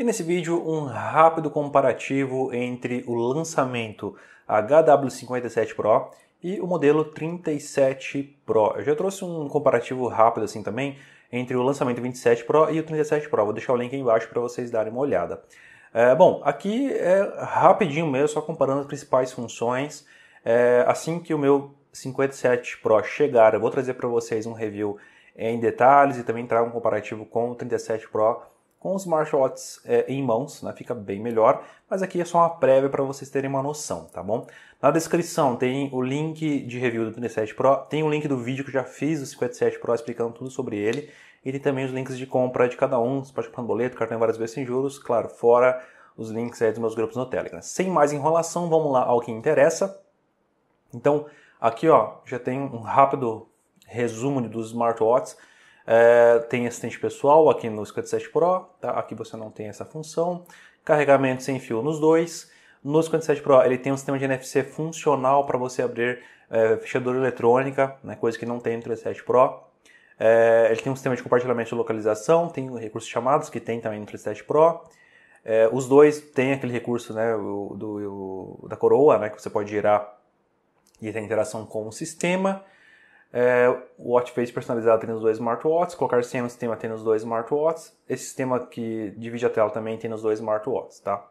E nesse vídeo, um rápido comparativo entre o lançamento HW57 Pro e o modelo 37 Pro. Eu já trouxe um comparativo rápido assim também entre o lançamento 27 Pro e o 37 Pro. Vou deixar o link aí embaixo para vocês darem uma olhada. É, bom, aqui é rapidinho mesmo, só comparando as principais funções. É, assim que o meu 57 Pro chegar, eu vou trazer para vocês um review em detalhes e também trago um comparativo com o 37 Pro com os martial arts é, em mãos, né? fica bem melhor, mas aqui é só uma prévia para vocês terem uma noção, tá bom? Na descrição tem o link de review do 37 Pro, tem o link do vídeo que eu já fiz do 57 Pro explicando tudo sobre ele, e tem também os links de compra de cada um, você pode comprar um boleto, cartão várias vezes sem juros, claro, fora os links aí dos meus grupos no Telegram. Sem mais enrolação, vamos lá ao que interessa. Então, aqui ó, já tem um rápido resumo dos smartwatches, é, tem assistente pessoal aqui no 57 Pro, tá? aqui você não tem essa função. Carregamento sem fio nos dois. No 57 Pro ele tem um sistema de NFC funcional para você abrir é, fechadura eletrônica, né? coisa que não tem no 37 Pro. É, ele tem um sistema de compartilhamento de localização, tem recursos chamados que tem também no 37 Pro. É, os dois têm aquele recurso né, do, da coroa, né, que você pode girar e ter interação com o sistema. É, watch face personalizado tem nos dois smartwatches, colocar o sistema tem nos dois smartwatches, esse sistema que divide a tela também tem nos dois smartwatches, tá?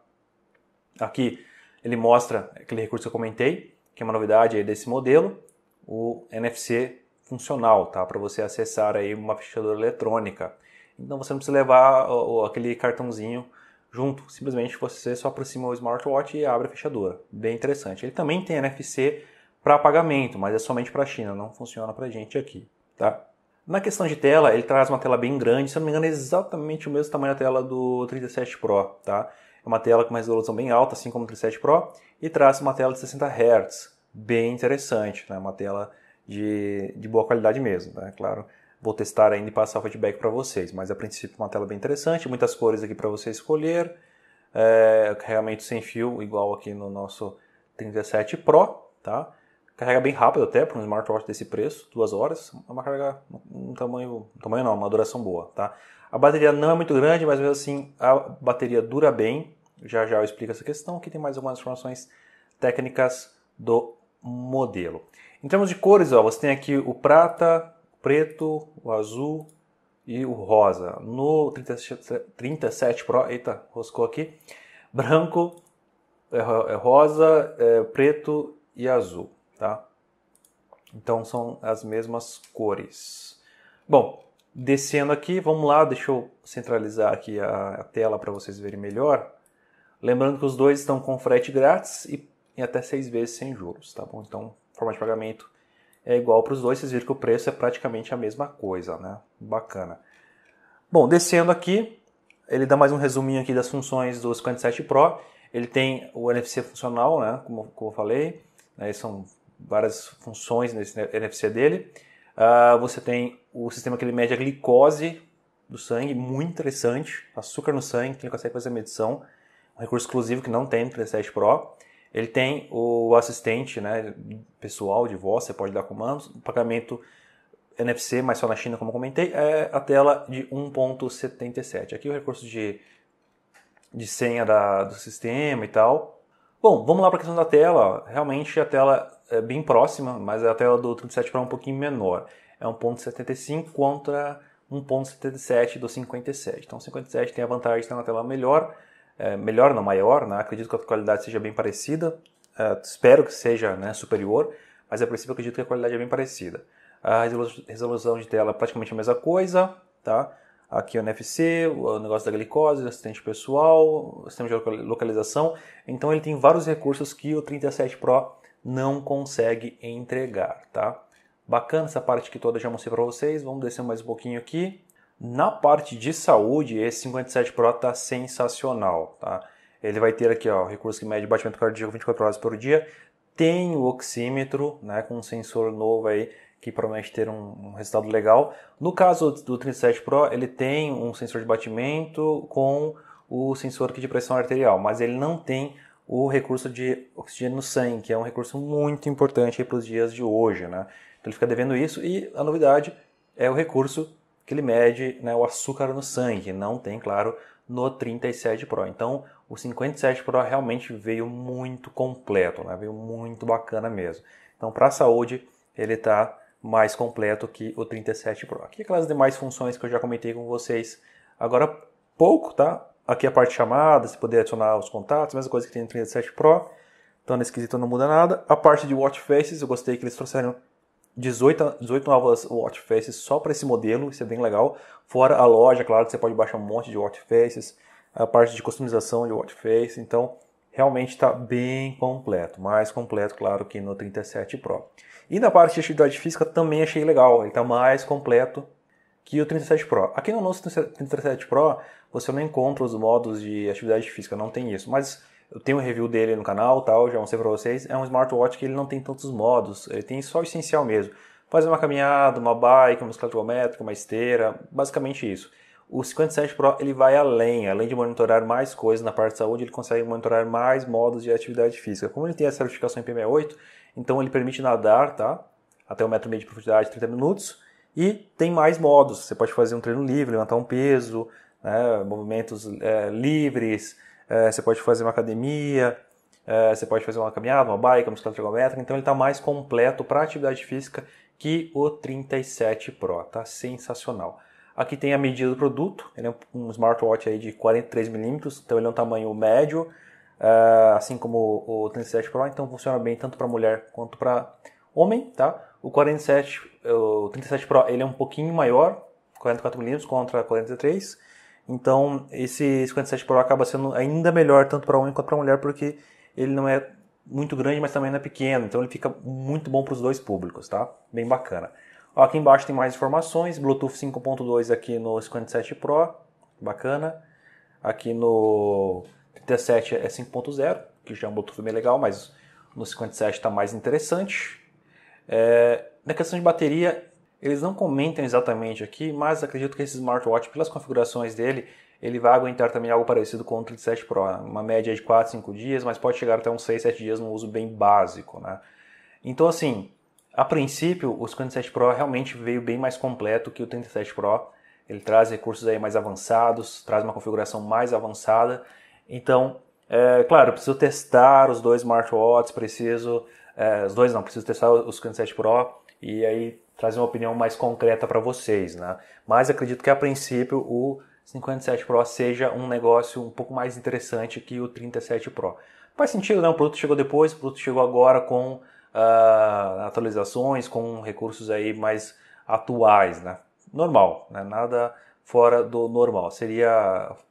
Aqui ele mostra aquele recurso que eu comentei, que é uma novidade desse modelo, o NFC funcional, tá? Para você acessar aí uma fechadura eletrônica. Então você não precisa levar ó, aquele cartãozinho junto, simplesmente você só aproxima o smartwatch e abre a fechadura. Bem interessante. Ele também tem NFC para pagamento, mas é somente para a China, não funciona para a gente aqui. Tá? Na questão de tela, ele traz uma tela bem grande, se eu não me engano é exatamente o mesmo tamanho da tela do 37 Pro. Tá? É uma tela com uma resolução bem alta, assim como o 37 Pro, e traz uma tela de 60 Hz, bem interessante, né? uma tela de, de boa qualidade mesmo. Né? Claro, vou testar ainda e passar o feedback para vocês, mas a princípio uma tela bem interessante, muitas cores aqui para você escolher, é, eh, carregamento sem fio, igual aqui no nosso 37 Pro, tá? Carrega bem rápido até, para um smartwatch desse preço, duas horas, é uma carga, um tamanho, um tamanho não, uma duração boa, tá? A bateria não é muito grande, mas mesmo assim a bateria dura bem, já já eu explico essa questão, aqui tem mais algumas informações técnicas do modelo. Em termos de cores, ó, você tem aqui o prata, o preto, o azul e o rosa. No 37, Pro, eita, roscou aqui, branco, é, é rosa, é preto e azul tá? Então são as mesmas cores. Bom, descendo aqui, vamos lá, deixa eu centralizar aqui a, a tela para vocês verem melhor. Lembrando que os dois estão com frete grátis e em até seis vezes sem juros, tá bom? Então, forma de pagamento é igual para os dois, vocês viram que o preço é praticamente a mesma coisa, né? Bacana. Bom, descendo aqui, ele dá mais um resuminho aqui das funções do 57 Pro. Ele tem o NFC funcional, né? Como, como eu falei, né? são várias funções nesse NFC dele. Uh, você tem o sistema que ele mede a glicose do sangue, muito interessante, açúcar no sangue, que ele consegue fazer medição, um recurso exclusivo que não tem no 37 Pro. Ele tem o assistente né, pessoal de voz, você pode dar comandos, o pagamento NFC, mas só na China, como eu comentei, é a tela de 1.77. Aqui o recurso de, de senha da, do sistema e tal. Bom, vamos lá para a questão da tela. Realmente a tela é bem próxima, mas a tela do 37 Pro é um pouquinho menor. É 1.75 contra 1.77 do 57. Então o 57 tem a vantagem de estar uma tela melhor, é, melhor não, maior, né? acredito que a qualidade seja bem parecida, é, espero que seja né, superior, mas a princípio acredito que a qualidade é bem parecida. A resolução de tela é praticamente a mesma coisa, tá? Aqui é o NFC, o negócio da glicose, assistente pessoal, sistema de localização. Então ele tem vários recursos que o 37 Pro não consegue entregar, tá? Bacana essa parte que toda, já mostrei para vocês. Vamos descer mais um pouquinho aqui. Na parte de saúde, esse 57 Pro tá sensacional, tá? Ele vai ter aqui, ó, recurso que mede batimento cardíaco 24 horas por dia. Tem o oxímetro, né, com um sensor novo aí que promete ter um, um, resultado legal. No caso do 37 Pro, ele tem um sensor de batimento com o sensor aqui de pressão arterial, mas ele não tem o recurso de oxigênio no sangue, que é um recurso muito importante para os dias de hoje, né? Então ele fica devendo isso e a novidade é o recurso que ele mede, né, o açúcar no sangue, não tem, claro, no 37 Pro. Então o 57 Pro realmente veio muito completo, né? Veio muito bacana mesmo. Então para a saúde ele está mais completo que o 37 Pro. Aqui aquelas demais funções que eu já comentei com vocês agora pouco, tá? Aqui é a parte de chamada, se puder adicionar os contatos, mesma coisa que tem no 37 Pro. Então nesse quesito não muda nada. A parte de watch faces, eu gostei que eles trouxeram 18, 18 novas watch faces só para esse modelo, isso é bem legal. Fora a loja, claro, que você pode baixar um monte de watch faces, a parte de customização de watch face, então realmente está bem completo, mais completo, claro, que no 37 Pro. E na parte de atividade física também achei legal, ele está mais completo que o 37 Pro. Aqui no nosso 37 Pro, você não encontra os modos de atividade física, não tem isso. Mas eu tenho um review dele no canal, tal, já mostrei para vocês. É um smartwatch que ele não tem tantos modos, ele tem só o essencial mesmo. Fazer uma caminhada, uma bike, uma bicicleta geométrica, uma esteira, basicamente isso. O 57 Pro ele vai além, além de monitorar mais coisas na parte de saúde, ele consegue monitorar mais modos de atividade física. Como ele tem a certificação IP68, então ele permite nadar, tá? Até 1,5 um metro de profundidade, 30 minutos. E tem mais modos. Você pode fazer um treino livre, levantar um peso, né? movimentos é, livres, é, você pode fazer uma academia, é, você pode fazer uma caminhada, uma bike, uma bicicleta ergométrica, então ele está mais completo para atividade física que o 37 Pro, tá sensacional. Aqui tem a medida do produto, ele é um smartwatch aí de 43mm, então ele é um tamanho médio, é, assim como o 37 Pro, então funciona bem tanto para mulher quanto para homem, tá? O 47, o 37 Pro, ele é um pouquinho maior, 44mm contra 43, então, esse 57 Pro acaba sendo ainda melhor tanto para homem quanto para mulher, porque ele não é muito grande, mas também não é pequeno. Então, ele fica muito bom para os dois públicos, tá? Bem bacana. Ó, aqui embaixo tem mais informações. Bluetooth 5.2 aqui no 57 Pro, bacana. Aqui no 37 é 5.0, que já é um Bluetooth bem legal, mas no 57 está mais interessante. É, na questão de bateria, eles não comentam exatamente aqui, mas acredito que esse smartwatch, pelas configurações dele, ele vai aguentar também algo parecido com o 37 Pro, né? uma média de 4, 5 dias, mas pode chegar até uns 6, 7 dias no uso bem básico, né? Então, assim, a princípio, o 57 Pro realmente veio bem mais completo que o 37 Pro. Ele traz recursos aí mais avançados, traz uma configuração mais avançada. Então, é, claro, preciso testar os dois smartwatches, preciso... É, os dois não, preciso testar o 57 Pro e aí traz uma opinião mais concreta para vocês, né? Mas acredito que a princípio o 57 Pro seja um negócio um pouco mais interessante que o 37 Pro. Faz sentido, né? O produto chegou depois, o produto chegou agora com uh, atualizações, com recursos aí mais atuais, né? Normal, né? Nada fora do normal. Seria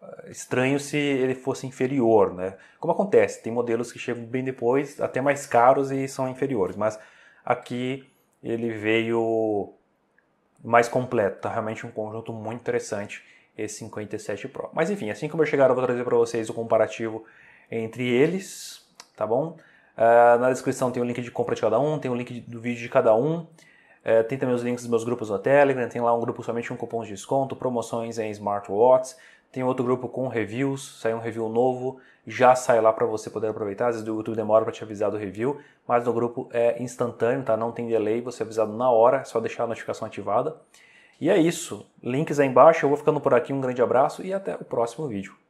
ah, estranho se ele fosse inferior, né? Como acontece, tem modelos que chegam bem depois, até mais caros e são inferiores, mas aqui ele veio mais completo, tá realmente um conjunto muito interessante esse 57 Pro. Mas enfim, assim como eu chegar eu vou trazer para vocês o comparativo entre eles, tá bom? Uh, na descrição tem o link de compra de cada um, tem o link do vídeo de cada um, é, tem também os links dos meus grupos no Telegram, tem lá um grupo somente com cupons de desconto, promoções em smartwatches, tem outro grupo com reviews, sai um review novo, já sai lá para você poder aproveitar. Às vezes o YouTube demora para te avisar do review, mas no grupo é instantâneo, tá? Não tem delay, você é avisado na hora, é só deixar a notificação ativada. E é isso. Links aí embaixo. Eu vou ficando por aqui. Um grande abraço e até o próximo vídeo.